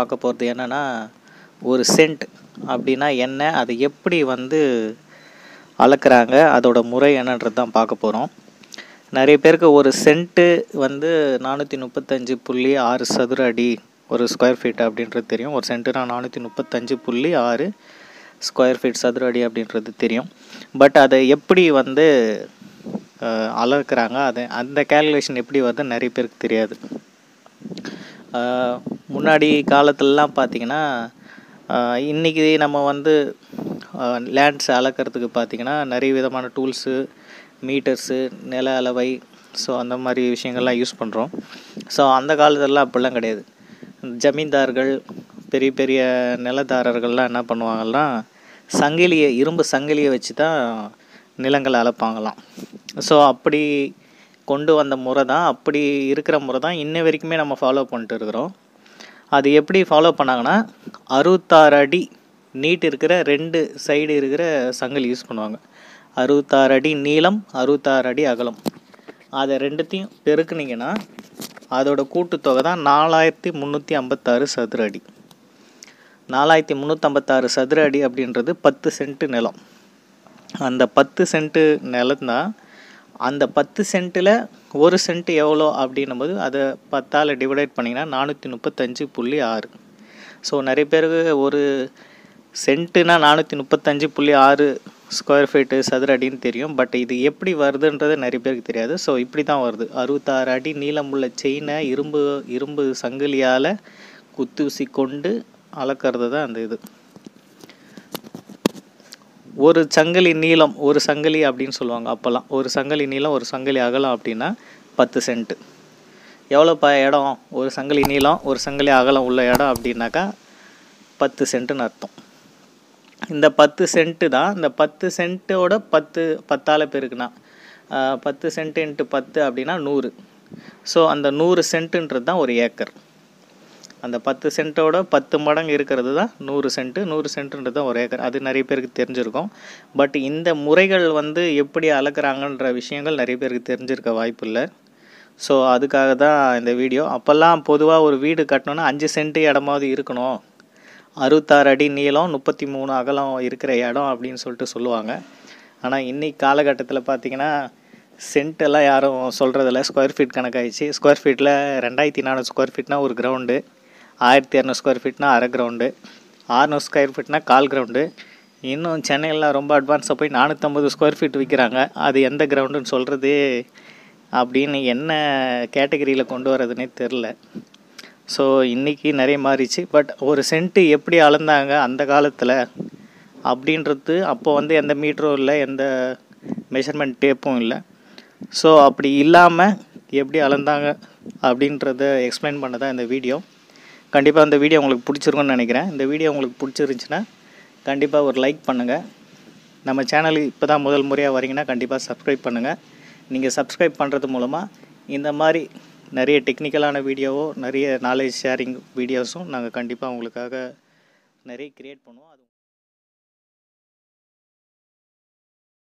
பார்க்க போகிறது என்னென்னா ஒரு சென்ட் அப்படின்னா என்ன அதை எப்படி வந்து அளக்குறாங்க அதோட முறை என்னன்றது தான் பார்க்க போகிறோம் நிறைய பேருக்கு ஒரு சென்ட்டு வந்து நானூற்றி முப்பத்தஞ்சு புள்ளி ஆறு சதுர அடி ஒரு ஸ்கொயர் ஃபீட் அப்படின்றது தெரியும் ஒரு சென்ட்டுனா நானூற்றி முப்பத்தஞ்சு புள்ளி ஆறு ஸ்கொயர் ஃபீட் சதுர அடி அப்படின்றது தெரியும் பட் அதை எப்படி வந்து அளக்குறாங்க அதை அந்த கேல்குலேஷன் எப்படி வருது நிறைய பேருக்கு தெரியாது முன்னாடி காலத்துலலாம் பார்த்திங்கன்னா இன்றைக்கி நம்ம வந்து லேண்ட்ஸ் அளக்கிறதுக்கு பார்த்திங்கன்னா நிறைய விதமான டூல்ஸு மீட்டர்ஸு நில அளவை ஸோ அந்த மாதிரி விஷயங்கள்லாம் யூஸ் பண்ணுறோம் ஸோ அந்த காலத்துலலாம் அப்படிலாம் கிடையாது ஜமீன்தார்கள் பெரிய பெரிய நிலதாரர்கள்லாம் என்ன பண்ணுவாங்கன்னா சங்கிலியை இரும்பு சங்கிலியை வச்சு தான் நிலங்களை அளப்பாங்களாம் ஸோ அப்படி கொண்டு வந்த முறை தான் அப்படி இருக்கிற முறை தான் இன்ன வரைக்குமே நம்ம ஃபாலோ பண்ணிட்டு இருக்கிறோம் அது எப்படி ஃபாலோ பண்ணாங்கன்னா அறுபத்தாறு அடி நீட் இருக்கிற ரெண்டு சைடு இருக்கிற சங்கல் யூஸ் பண்ணுவாங்க அறுபத்தாறு அடி நீளம் அறுபத்தாறு அடி அகலம் அதை ரெண்டுத்தையும் பெருக்குனிங்கன்னா அதோட கூட்டுத்தொகை தான் நாலாயிரத்தி முந்நூற்றி ஐம்பத்தாறு சதுர அடி நாலாயிரத்தி முந்நூற்றம்பத்தாறு சதுர அடி அப்படின்றது பத்து சென்ட்டு நிலம் அந்த பத்து சென்ட்டு நிலம் தான் அந்த பத்து சென்ட்டில் ஒரு சென்ட் எவ்வளோ அப்படின்னும் போது அதை பத்தால் டிவைட் பண்ணிங்கன்னா நானூற்றி முப்பத்தஞ்சு புள்ளி ஆறு ஸோ நிறைய பேருக்கு ஒரு சென்ட்டுனா நானூற்றி முப்பத்தஞ்சு புள்ளி ஆறு ஸ்கொயர் ஃபீட்டு சதுர அடின்னு தெரியும் பட் இது எப்படி வருதுன்றது நிறைய பேருக்கு தெரியாது ஸோ இப்படி தான் வருது அறுபத்தாறு அடி நீளமுள்ள செயினை இரும்பு இரும்பு சங்கிலியால் குத்தூசி கொண்டு அளக்கிறது தான் அந்த இது ஒரு சங்கிலி நீளம் ஒரு சங்கிலி அப்படின்னு சொல்லுவாங்க அப்போல்லாம் ஒரு சங்கிலி நீளம் ஒரு சங்கிலி அகலம் அப்படின்னா பத்து சென்ட்டு எவ்வளோ ப இடம் ஒரு சங்கிலி நீளம் ஒரு சங்கிலி அகலம் உள்ள இடம் அப்படின்னாக்கா பத்து சென்ட்டுன்னு அர்த்தம் இந்த பத்து சென்ட்டு தான் இந்த பத்து சென்ட்டோட பத்து பத்தால் பேருக்குன்னா பத்து சென்ட்டு இன்ட்டு பத்து அப்படின்னா நூறு ஸோ அந்த நூறு சென்ட்டுன்றது தான் ஒரு ஏக்கர் அந்த பத்து சென்ட்டோட பத்து மடங்கு இருக்கிறது தான் நூறு சென்ட்டு நூறு சென்ட்டுன்றது தான் ஒரு ஏக்கர் அது நிறைய பேருக்கு தெரிஞ்சிருக்கும் பட் இந்த முறைகள் வந்து எப்படி அளக்குறாங்கன்ற விஷயங்கள் நிறைய பேருக்கு தெரிஞ்சிருக்க வாய்ப்பு இல்லை ஸோ அதுக்காக தான் இந்த வீடியோ அப்போல்லாம் பொதுவாக ஒரு வீடு கட்டணும்னா அஞ்சு சென்ட்டு இடமாவது இருக்கணும் அறுபத்தாறு அடி நீளம் முப்பத்தி மூணு அகலம் இருக்கிற இடம் அப்படின்னு சொல்லிட்டு சொல்லுவாங்க ஆனால் இன்றைக்கி காலகட்டத்தில் பார்த்திங்கன்னா சென்ட்டெல்லாம் யாரும் சொல்கிறதில்ல ஸ்கொயர் ஃபீட் கணக்காகிடுச்சு ஸ்கொயர் ஃபீட்டில் ரெண்டாயிரத்தி நானூறு ஸ்கொயர் ஃபீட்னால் ஒரு கிரவுண்டு ஆயிரத்தி இரநூறு ஸ்கொயர் ஃபீட்னா அரை கிரவுண்டு ஆறுநூறு ஸ்கொயர் ஃபீட்னா கால் கிரவுண்டு இன்னும் சென்னையில் ரொம்ப அட்வான்ஸாக போய் நானூற்றம்பது ஸ்கொயர் ஃபீட் விற்கிறாங்க அது எந்த கிரவுண்டுன்னு சொல்கிறது அப்படின்னு என்ன கேட்டகரியில் கொண்டு வரதுனே தெரில ஸோ இன்றைக்கி நிறைய மாறிச்சு பட் ஒரு சென்ட்டு எப்படி அளந்தாங்க அந்த காலத்தில் அப்படின்றது அப்போ வந்து எந்த மீட்டரும் இல்லை எந்த மெஷர்மெண்ட் டேப்பும் இல்லை ஸோ அப்படி இல்லாமல் எப்படி அளந்தாங்க அப்படின்றத எக்ஸ்பிளைன் பண்ண தான் இந்த வீடியோ கண்டிப்பாக இந்த வீடியோ உங்களுக்கு பிடிச்சிருக்குன்னு நினைக்கிறேன் இந்த வீடியோ உங்களுக்கு பிடிச்சிருந்துச்சின்னா கண்டிப்பாக ஒரு லைக் பண்ணுங்கள் நம்ம சேனலுக்கு இப்போ தான் முதல் முறையாக வரீங்கன்னா கண்டிப்பாக சப்ஸ்கிரைப் பண்ணுங்கள் நீங்கள் சப்ஸ்கிரைப் பண்ணுறது மூலமாக இந்த மாதிரி நிறைய டெக்னிக்கலான வீடியோவோ நிறைய நாலேஜ் ஷேரிங் வீடியோஸும் நாங்கள் கண்டிப்பாக உங்களுக்காக நிறைய க்ரியேட் பண்ணுவோம் அது